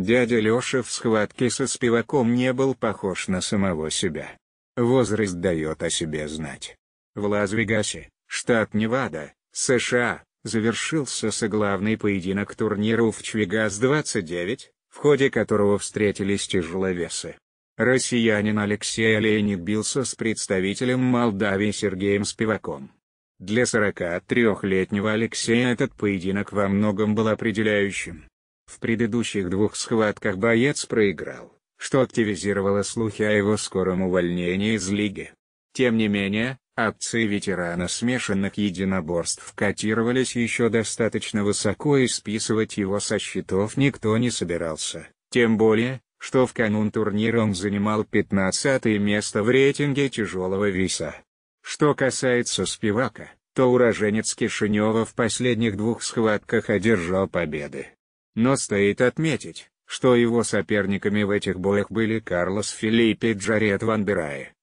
Дядя Леша в схватке со Спиваком не был похож на самого себя. Возраст дает о себе знать. В Лас-Вегасе, штат Невада, США, завершился соглавный поединок турнира в Чвигас-29, в ходе которого встретились тяжеловесы. Россиянин Алексей Олейник бился с представителем Молдавии Сергеем Спиваком. Для 43-летнего Алексея этот поединок во многом был определяющим. В предыдущих двух схватках боец проиграл, что активизировало слухи о его скором увольнении из лиги. Тем не менее, акции ветерана смешанных единоборств котировались еще достаточно высоко и списывать его со счетов никто не собирался, тем более, что в канун турнира он занимал 15 место в рейтинге тяжелого веса. Что касается Спивака, то уроженец Кишинева в последних двух схватках одержал победы. Но стоит отметить, что его соперниками в этих боях были Карлос Филиппе и Джаред Ван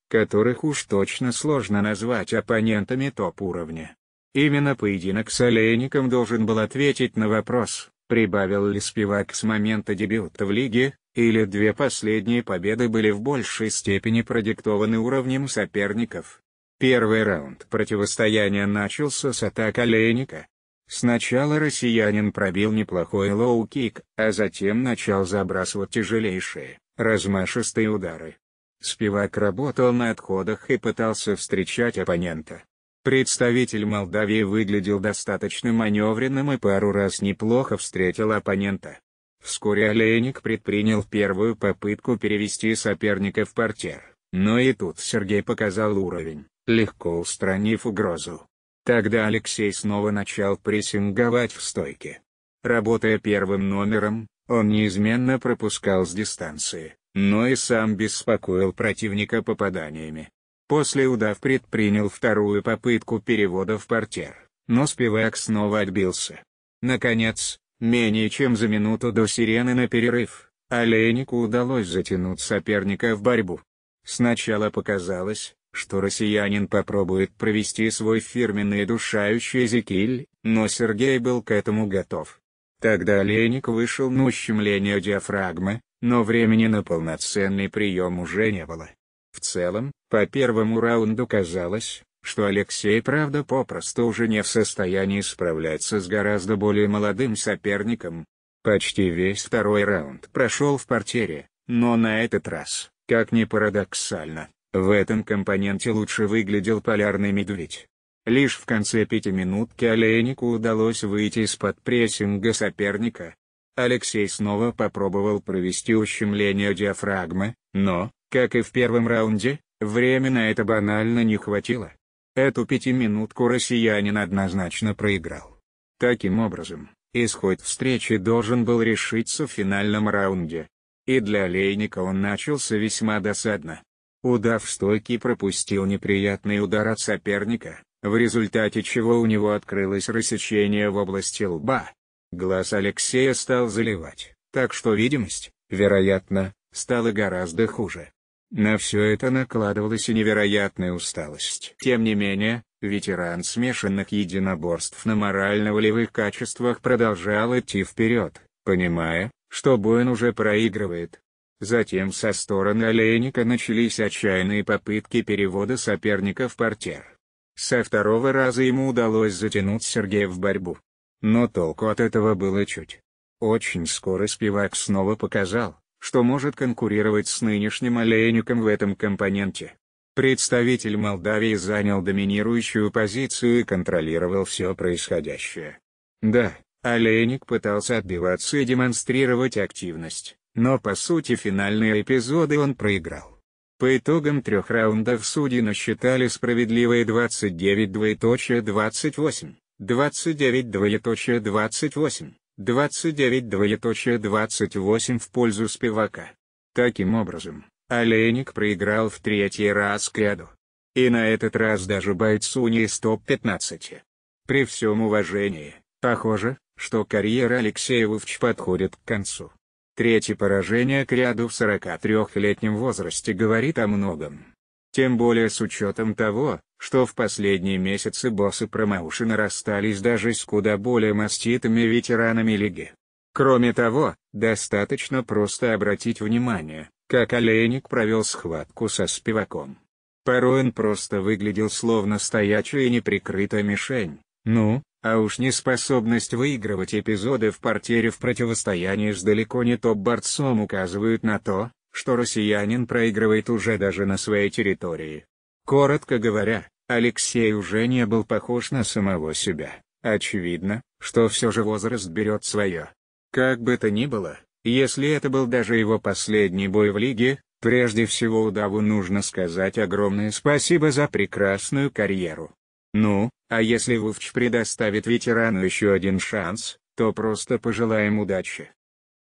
которых уж точно сложно назвать оппонентами топ-уровня. Именно поединок с Олейником должен был ответить на вопрос, прибавил ли Спивак с момента дебюта в лиге, или две последние победы были в большей степени продиктованы уровнем соперников. Первый раунд противостояния начался с атак Олейника, Сначала россиянин пробил неплохой лоу-кик, а затем начал забрасывать тяжелейшие, размашистые удары. Спивак работал на отходах и пытался встречать оппонента. Представитель Молдавии выглядел достаточно маневренным и пару раз неплохо встретил оппонента. Вскоре Олейник предпринял первую попытку перевести соперника в портер, но и тут Сергей показал уровень, легко устранив угрозу. Тогда Алексей снова начал прессинговать в стойке. Работая первым номером, он неизменно пропускал с дистанции, но и сам беспокоил противника попаданиями. После удав предпринял вторую попытку перевода в портер, но Спивак снова отбился. Наконец, менее чем за минуту до сирены на перерыв, Олейнику удалось затянуть соперника в борьбу. Сначала показалось, что россиянин попробует провести свой фирменный душающий Эзекиль, но Сергей был к этому готов. Тогда Леник вышел на ущемление диафрагмы, но времени на полноценный прием уже не было. В целом, по первому раунду казалось, что Алексей правда попросту уже не в состоянии справляться с гораздо более молодым соперником. Почти весь второй раунд прошел в портере, но на этот раз, как ни парадоксально, в этом компоненте лучше выглядел полярный медведь. Лишь в конце пяти пятиминутки Олейнику удалось выйти из-под прессинга соперника. Алексей снова попробовал провести ущемление диафрагмы, но, как и в первом раунде, времени на это банально не хватило. Эту пятиминутку россиянин однозначно проиграл. Таким образом, исход встречи должен был решиться в финальном раунде. И для Олейника он начался весьма досадно. Удав стойкий пропустил неприятный удар от соперника, в результате чего у него открылось рассечение в области лба. Глаз Алексея стал заливать, так что видимость, вероятно, стала гораздо хуже. На все это накладывалась и невероятная усталость. Тем не менее, ветеран смешанных единоборств на морально-волевых качествах продолжал идти вперед, понимая, что Боин уже проигрывает, Затем со стороны Олейника начались отчаянные попытки перевода соперника в портер. Со второго раза ему удалось затянуть Сергея в борьбу. Но толку от этого было чуть. Очень скоро Спивак снова показал, что может конкурировать с нынешним Олейником в этом компоненте. Представитель Молдавии занял доминирующую позицию и контролировал все происходящее. Да, Олейник пытался отбиваться и демонстрировать активность, но по сути финальные эпизоды он проиграл. По итогам трех раундов судьи насчитали справедливые 29 двоеточие 28, 29 двоеточие 28, 29 двоеточие 28 в пользу Спивака. Таким образом, Олейник проиграл в третий раз к ряду. И на этот раз даже бойцу не из топ-15. При всем уважении, похоже, что карьера Алексея Вовч подходит к концу. Третье поражение к ряду в 43-летнем возрасте говорит о многом. Тем более с учетом того, что в последние месяцы боссы промоушена расстались даже с куда более маститыми ветеранами лиги. Кроме того, достаточно просто обратить внимание, как Олейник провел схватку со Спиваком. Порой он просто выглядел словно стоячая и неприкрытая мишень. Ну, а уж неспособность выигрывать эпизоды в портере в противостоянии с далеко не топ-борцом указывают на то, что россиянин проигрывает уже даже на своей территории. Коротко говоря, Алексей уже не был похож на самого себя. Очевидно, что все же возраст берет свое. Как бы то ни было, если это был даже его последний бой в лиге, прежде всего Удаву нужно сказать огромное спасибо за прекрасную карьеру. Ну, а если Лувч предоставит ветерану еще один шанс, то просто пожелаем удачи.